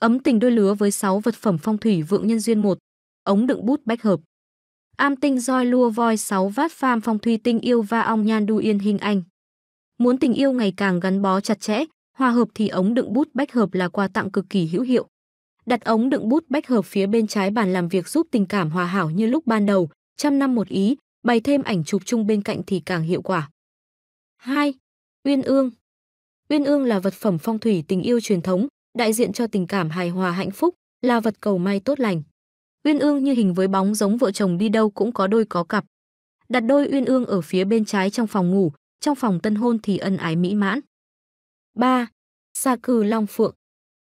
ấm tình đôi lứa với 6 vật phẩm phong thủy vượng nhân duyên một ống đựng bút bách hợp am tinh roi lua voi 6 vát pham phong thủy tinh yêu va ong nhan đu yên hình anh muốn tình yêu ngày càng gắn bó chặt chẽ hòa hợp thì ống đựng bút bách hợp là quà tặng cực kỳ hữu hiệu đặt ống đựng bút bách hợp phía bên trái bàn làm việc giúp tình cảm hòa hảo như lúc ban đầu trăm năm một ý bày thêm ảnh chụp chung bên cạnh thì càng hiệu quả 2. uyên ương uyên ương là vật phẩm phong thủy tình yêu truyền thống đại diện cho tình cảm hài hòa hạnh phúc, là vật cầu may tốt lành. Uyên ương như hình với bóng giống vợ chồng đi đâu cũng có đôi có cặp. Đặt đôi uyên ương ở phía bên trái trong phòng ngủ, trong phòng tân hôn thì ân ái mỹ mãn. 3. Sa cừ long phượng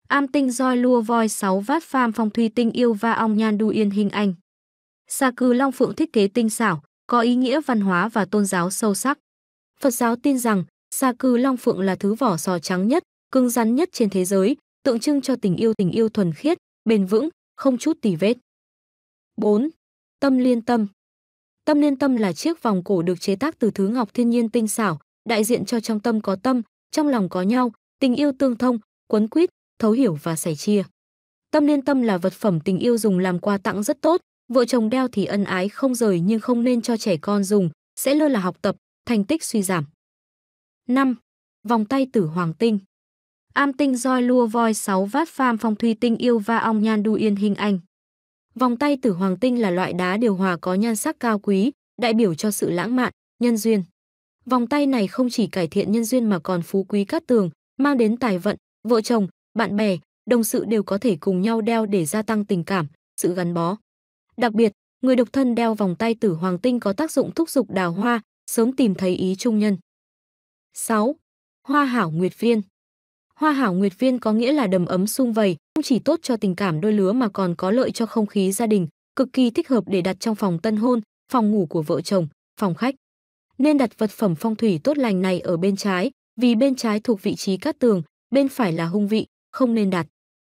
Am tinh roi lua voi sáu vát pham phong thủy tinh yêu va ong nhan đu yên hình anh. Sa cừ long phượng thiết kế tinh xảo, có ý nghĩa văn hóa và tôn giáo sâu sắc. Phật giáo tin rằng sa cừ long phượng là thứ vỏ sò trắng nhất, cứng rắn nhất trên thế giới, tượng trưng cho tình yêu tình yêu thuần khiết, bền vững, không chút tì vết. 4. Tâm liên tâm Tâm liên tâm là chiếc vòng cổ được chế tác từ thứ ngọc thiên nhiên tinh xảo, đại diện cho trong tâm có tâm, trong lòng có nhau, tình yêu tương thông, quấn quýt, thấu hiểu và sẻ chia. Tâm liên tâm là vật phẩm tình yêu dùng làm quà tặng rất tốt, vợ chồng đeo thì ân ái không rời nhưng không nên cho trẻ con dùng, sẽ lơ là học tập, thành tích suy giảm. 5. Vòng tay tử hoàng tinh Am tinh roi lua voi sáu vát pham phong thủy tinh yêu va ong nhan đu yên hình ảnh. Vòng tay tử hoàng tinh là loại đá điều hòa có nhan sắc cao quý, đại biểu cho sự lãng mạn, nhân duyên. Vòng tay này không chỉ cải thiện nhân duyên mà còn phú quý cát tường, mang đến tài vận, vợ chồng, bạn bè, đồng sự đều có thể cùng nhau đeo để gia tăng tình cảm, sự gắn bó. Đặc biệt, người độc thân đeo vòng tay tử hoàng tinh có tác dụng thúc dục đào hoa, sớm tìm thấy ý trung nhân. 6. Hoa hảo nguyệt viên Hoa hảo nguyệt viên có nghĩa là đầm ấm sung vầy, không chỉ tốt cho tình cảm đôi lứa mà còn có lợi cho không khí gia đình, cực kỳ thích hợp để đặt trong phòng tân hôn, phòng ngủ của vợ chồng, phòng khách. Nên đặt vật phẩm phong thủy tốt lành này ở bên trái, vì bên trái thuộc vị trí cát tường, bên phải là hung vị, không nên đặt.